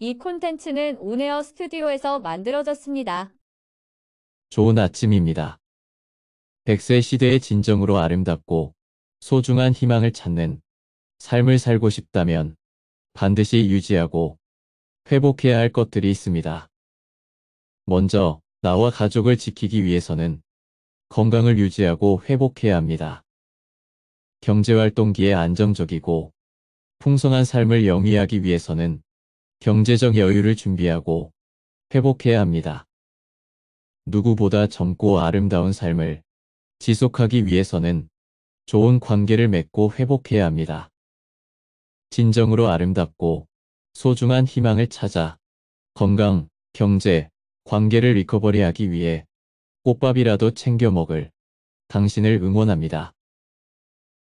이 콘텐츠는 온에어 스튜디오에서 만들어졌습니다. 좋은 아침입니다. 100세 시대의 진정으로 아름답고 소중한 희망을 찾는 삶을 살고 싶다면 반드시 유지하고 회복해야 할 것들이 있습니다. 먼저 나와 가족을 지키기 위해서는 건강을 유지하고 회복해야 합니다. 경제활동기에 안정적이고 풍성한 삶을 영위하기 위해서는 경제적 여유를 준비하고 회복해야 합니다. 누구보다 젊고 아름다운 삶을 지속하기 위해서는 좋은 관계를 맺고 회복해야 합니다. 진정으로 아름답고 소중한 희망을 찾아 건강, 경제, 관계를 리커버리하기 위해 꽃밥이라도 챙겨 먹을 당신을 응원합니다.